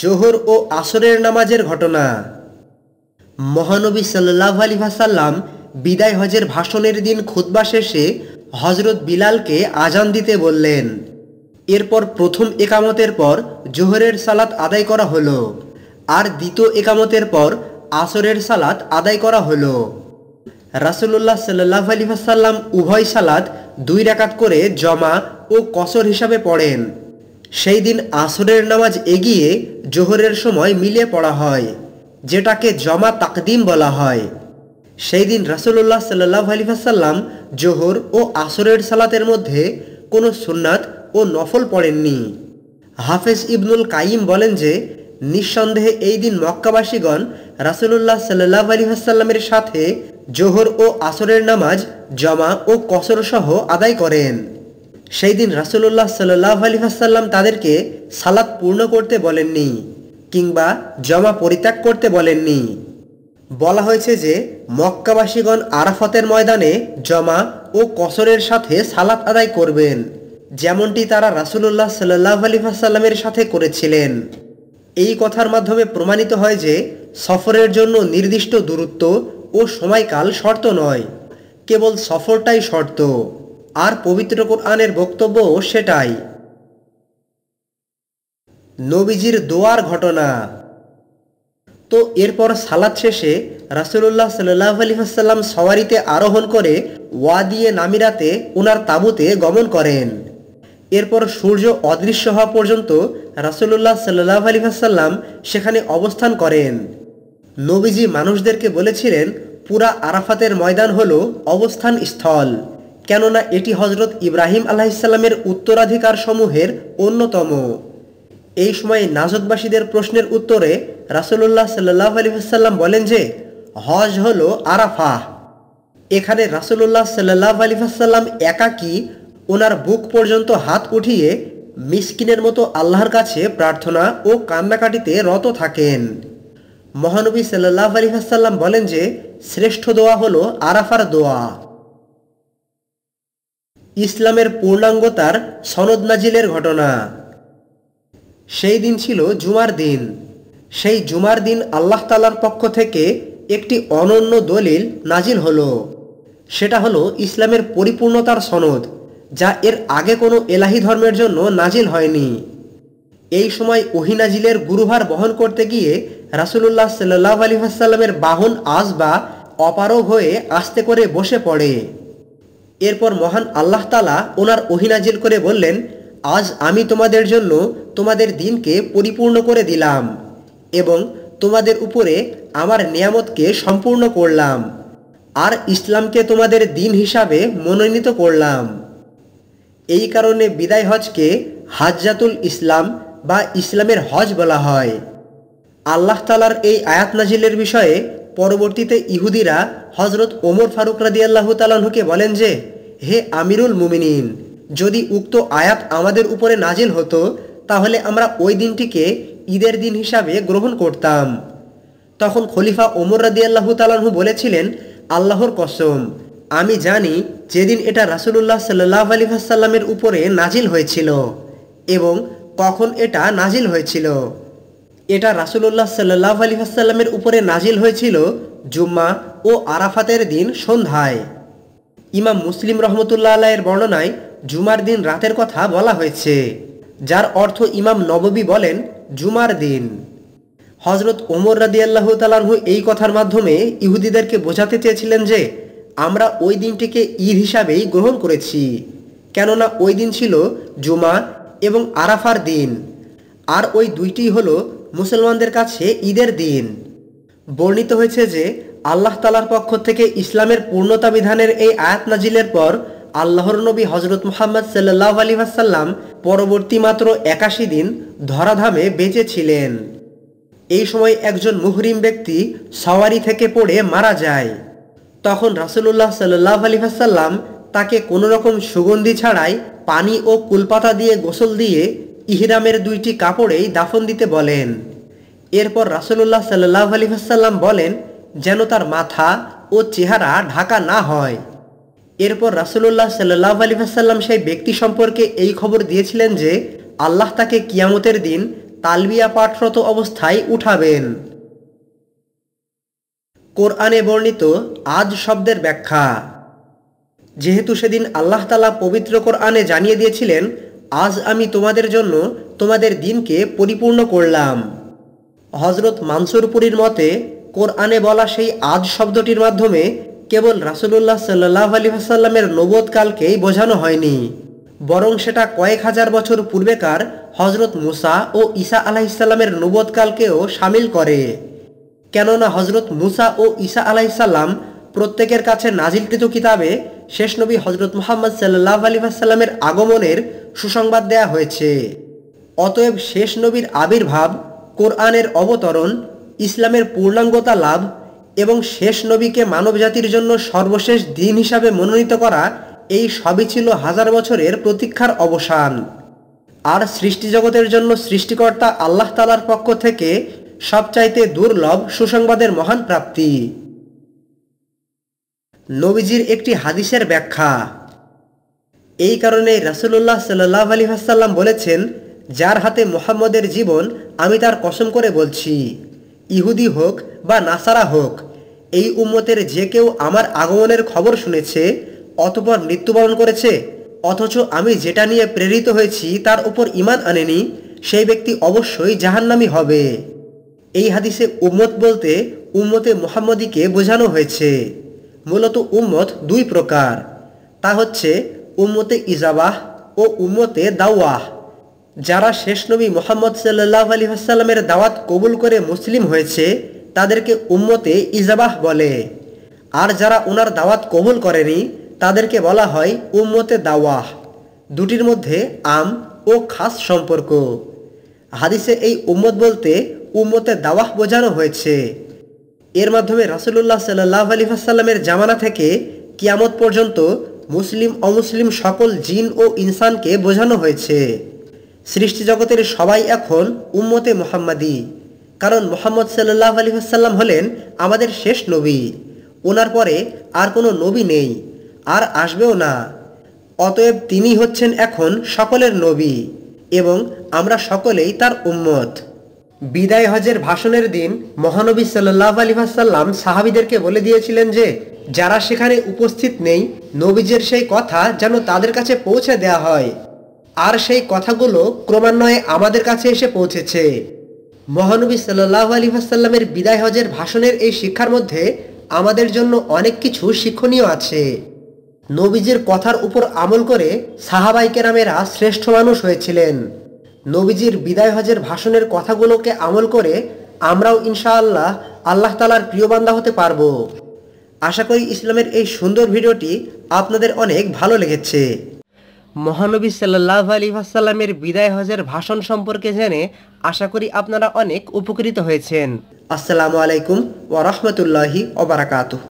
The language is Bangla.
জোহর ও আসরের নামাজের ঘটনা মহানবী সাল্লাহ আলী ভাসাল্লাম বিদায় হজের ভাষণের দিন খুদ্া শেষে হজরত বিলালকে আজান দিতে বললেন এরপর প্রথম একামতের পর জোহরের সালাত আদায় করা হলো আর দ্বিতীয় একামতের পর আসরের সালাত আদায় করা হলো রাসুল্লাহ সাল্লাহ আলী ভাসাল্লাম উভয় সালাত দুই রাকাত করে জমা ও কসর হিসাবে পড়েন সেই দিন আসরের নামাজ এগিয়ে জোহরের সময় মিলে পড়া হয় যেটাকে জমা তাকদিম বলা হয় সেই দিন রাসুল্লাহ সাল্লাহ আলিফাসাল্লাম জোহর ও আসরের সালাতের মধ্যে কোনো সুন্নাত ও নফল পড়েননি হাফেজ ইবনুল কাইম বলেন যে নিঃসন্দেহে এই দিন মক্কাবাসীগণ রাসুল্লাহ সাল্লাহ আলিহাসাল্লামের সাথে জোহর ও আসরের নামাজ জমা ও কসরসহ আদায় করেন সেই দিন রাসুলুল্লাহ সাল্লাহ আলী আসাল্লাম তাদেরকে সালাদ পূর্ণ করতে বলেননি কিংবা জমা পরিত্যাগ করতে বলেননি বলা হয়েছে যে মক্কাবাসীগণ আরাফতের ময়দানে জমা ও কসরের সাথে সালাত আদায় করবেন যেমনটি তারা রাসুলুল্লাহ সাল্লাহ আলী আসাল্লামের সাথে করেছিলেন এই কথার মাধ্যমে প্রমাণিত হয় যে সফরের জন্য নির্দিষ্ট দূরত্ব ও সময়কাল শর্ত নয় কেবল সফরটাই শর্ত আর পবিত্র কোরআনের বক্তব্য সেটাই নবীজির দোয়ার ঘটনা তো এরপর সালাদ শেষে রাসুল্লাহ সাল্লাহ আলী হাসাল্লাম সওয়ারিতে আরোহণ করে ওয়াদিয়ে নামিরাতে ওনার তাঁবুতে গমন করেন এরপর সূর্য অদৃশ্য হওয়া পর্যন্ত রাসুল্লাহ সাল্লাহ আলী হাসাল্লাম সেখানে অবস্থান করেন নবীজি মানুষদেরকে বলেছিলেন পুরা আরাফাতের ময়দান হল অবস্থান স্থল কেননা এটি হজরত ইব্রাহিম আলাহিসাল্লামের উত্তরাধিকার সমূহের অন্যতম এই সময়ে নাজদবাসীদের প্রশ্নের উত্তরে রাসুল্লাহ সাল্লাহ আলহিহাল্লাম বলেন যে হজ হল আরাফা এখানে রাসুল্লাহ সাল্লাহ আলহিহাল্লাম একাকী ওনার বুক পর্যন্ত হাত উঠিয়ে মিসকিনের মতো আল্লাহর কাছে প্রার্থনা ও কান্নাকাটিতে রত থাকেন মহানবী সাল্লাহ আলহিহাল্লাম বলেন যে শ্রেষ্ঠ দোয়া হলো আরাফার দোয়া ইসলামের পূর্ণাঙ্গতার সনদ নাজিলের ঘটনা সেই দিন ছিল জুমার দিন সেই জুমার দিন আল্লাহ তালার পক্ষ থেকে একটি অনন্য দলিল নাজিল হলো সেটা হলো ইসলামের পরিপূর্ণতার সনদ যা এর আগে কোনো এলাহি ধর্মের জন্য নাজিল হয়নি এই সময় ওহিনাজিলের গুরুভার বহন করতে গিয়ে রাসুলুল্লাহ সাল্লাহ আলী আসাল্লামের বাহন আসবা অপারগ হয়ে আস্তে করে বসে পড়ে এরপর মহান আল্লাহ তালা ওনার অহিনাজিল করে বললেন আজ আমি তোমাদের জন্য তোমাদের দিনকে পরিপূর্ণ করে দিলাম এবং তোমাদের উপরে আমার নিয়ামতকে সম্পূর্ণ করলাম আর ইসলামকে তোমাদের দিন হিসাবে মনোনীত করলাম এই কারণে বিদায় হজকে হাজাতুল ইসলাম বা ইসলামের হজ বলা হয় আল্লাহ তালার এই আয়াত নাজিলের বিষয়ে পরবর্তীতে ইহুদিরা হজরত ওমর ফারুক রাদিয়াল্লাহ তালাহুকে বলেন যে হে আমিরুল মুমিনিন যদি উক্ত আয়াত আমাদের উপরে নাজিল হতো তাহলে আমরা ওই দিনটিকে ঈদের দিন হিসাবে গ্রহণ করতাম তখন খলিফা ওমর রাদিয়াল্লাহ তালাহু বলেছিলেন আল্লাহর কসম আমি জানি যেদিন এটা রাসুলুল্লাহ সাল্লাহ আলী ভাসাল্লামের উপরে নাজিল হয়েছিল এবং কখন এটা নাজিল হয়েছিল এটা রাসুলুল্লাহ সাল্লাহ আলী আসাল্লামের উপরে নাজিল হয়েছিল জুম্মা ও আরাফাতের দিন সন্ধ্যায় ইমাম মুসলিম রহমতুল্লাহ এর বর্ণনায় জুমার দিন রাতের কথা বলা হয়েছে যার অর্থ ইমাম নববী বলেন জুমার দিন হজরত ওমর রাদি আল্লাহ এই কথার মাধ্যমে ইহুদিদেরকে বোঝাতে চেয়েছিলেন যে আমরা ওই দিনটিকে ঈদ হিসাবেই গ্রহণ করেছি কেননা ওই দিন ছিল জুমা এবং আরাফার দিন আর ওই দুইটি হলো মুসলমানদের কাছে ঈদের দিন বর্ণিত হয়েছে যে আল্লাহ তালার পক্ষ থেকে ইসলামের পূর্ণতা বিধানের এই আয়াত নাজিলের পর আল্লাহর নবী হজরত মোহাম্মদ সাল্লাহ আলী আসাল্লাম পরবর্তী মাত্র একাশি দিন ধরাধামে বেঁচে ছিলেন এই সময় একজন মুহরিম ব্যক্তি সওয়ারি থেকে পড়ে মারা যায় তখন রাসুল্লাহ সাল্লাহ আলী আসাল্লাম তাকে কোনো রকম সুগন্ধি ছাড়াই পানি ও কুলপাতা দিয়ে গোসল দিয়ে ইহরামের দুইটি কাপড়েই দাফন দিতে বলেন এরপর রাসুল্লাহ সাল্লাহ আলী ভাসাল্লাম বলেন যেন তার মাথা ও চেহারা ঢাকা না হয় এরপর রাসুল্লাহ সাল্লাহ আলী ভাসাল্লাম সেই ব্যক্তি সম্পর্কে এই খবর দিয়েছিলেন যে আল্লাহ তাকে কিয়ামতের দিন তালবিয়া পাঠরত অবস্থায় উঠাবেন কোরআনে বর্ণিত আজ শব্দের ব্যাখ্যা যেহেতু সেদিন আল্লাহ তালা পবিত্র কোরআনে জানিয়ে দিয়েছিলেন আজ আমি তোমাদের জন্য তোমাদের দিনকে পরিপূর্ণ করলাম হজরত মানসুরপুরীর মতে কোরআনে বলা সেই আজ শব্দটির মাধ্যমে কেবল রাসুলুল্লাহ সাল্লাহ আলী আসাল্লামের নবোধকালকেই বোঝানো হয়নি বরং সেটা কয়েক হাজার বছর পূর্বেকার হজরত মুসা ও ঈসা আলাহিসাল্লামের নবোধকালকেও সামিল করে কেননা হজরত মুসা ও ঈসা আলাহিসাল্লাম প্রত্যেকের কাছে নাজিলকৃত কিতাবে শেষ নবী হজরত মোহাম্মদ সাল্লাহ আলী আসাল্লামের আগমনের সুসংবাদ দেয়া হয়েছে অতএব শেষ নবীর আবির্ভাব কোরআনের অবতরণ ইসলামের পূর্ণাঙ্গতা লাভ এবং শেষ নবীকে মানবজাতির জন্য সর্বশেষ দিন হিসাবে মনোনীত করা এই সবই ছিল হাজার বছরের প্রতীক্ষার অবসান আর সৃষ্টিজগতের জন্য সৃষ্টিকর্তা আল্লাহ তালার পক্ষ থেকে সবচাইতে দুর্লভ সুসংবাদের মহান প্রাপ্তি নবীজির একটি হাদিসের ব্যাখ্যা এই কারণে রাসুল্লাহ সাল্লাহ আলী হাসাল্লাম বলেছেন যার হাতে মোহাম্মদের জীবন আমি তার কসম করে বলছি ইহুদি হোক বা নাসারা হোক এই উম্মতের যে কেউ আমার আগমনের খবর শুনেছে অতপর মৃত্যুবরণ করেছে অথচ আমি যেটা নিয়ে প্রেরিত হয়েছি তার উপর ইমান আনেনি সেই ব্যক্তি অবশ্যই জাহান্নামি হবে এই হাদিসে উম্মত বলতে উম্মতে মোহাম্মদীকে বোঝানো হয়েছে মূলত উম্মত দুই প্রকার তা হচ্ছে উম্মতে ইজাবাহ ও উম্মতে দাওয়াহ যারা শেষ নবী মোহাম্মদ সাল্লাহ আলী হাসাল্লামের দাওয়াত কবুল করে মুসলিম হয়েছে তাদেরকে উম্মতে ইজাবাহ বলে আর যারা ওনার দাওয়াত কবুল করেনি তাদেরকে বলা হয় উম্মতে দাওয়াহ দুটির মধ্যে আম ও খাস সম্পর্ক হাদিসে এই উম্মত বলতে উম্মতে দাওয়াহ বোঝানো হয়েছে এর মাধ্যমে রাসুল্লাহ সাল্লাহ আলী হাসাল্লামের জামানা থেকে কিয়ামত পর্যন্ত মুসলিম অমুসলিম সকল জিন ও ইনসানকে বোঝানো হয়েছে সৃষ্টিজগতের সবাই এখন উম্মতে মোহাম্মদী কারণ মোহাম্মদ সাল্লাহ আলী হাসাল্লাম হলেন আমাদের শেষ নবী ওনার পরে আর কোনো নবী নেই আর আসবেও না অতএব তিনি হচ্ছেন এখন সকলের নবী এবং আমরা সকলেই তার উম্মত বিদায় হজের ভাষণের দিন মহানবী সাল্লাহ আলী সাল্লাম সাহাবিদেরকে বলে দিয়েছিলেন যে যারা সেখানে উপস্থিত নেই নবীজের সেই কথা যেন তাদের কাছে পৌঁছে দেয়া হয় আর সেই কথাগুলো ক্রমান্বয়ে আমাদের কাছে এসে পৌঁছেছে মহানবী সাল্লাহ আলী ভাসাল্লামের বিদায় হজের ভাষণের এই শিক্ষার মধ্যে আমাদের জন্য অনেক কিছু শিক্ষণীয় আছে নবীজের কথার উপর আমল করে সাহাবাই কেরামেরা শ্রেষ্ঠ মানুষ হয়েছিলেন নবীজির বিদায় হজের ভাষণের কথাগুলোকে আমল করে আমরাও ইনশাআল্লাহ আল্লাহ তালার প্রিয় বান্দা হতে পারবো আশা করি ইসলামের এই সুন্দর ভিডিওটি আপনাদের অনেক ভালো লেগেছে মহানবী সাল্লাহ আলী ভাসাল্লামের বিদায় হজের ভাষণ সম্পর্কে জেনে আশা করি আপনারা অনেক উপকৃত হয়েছেন আসসালামু আলাইকুম ওয়া ওবরাকাতু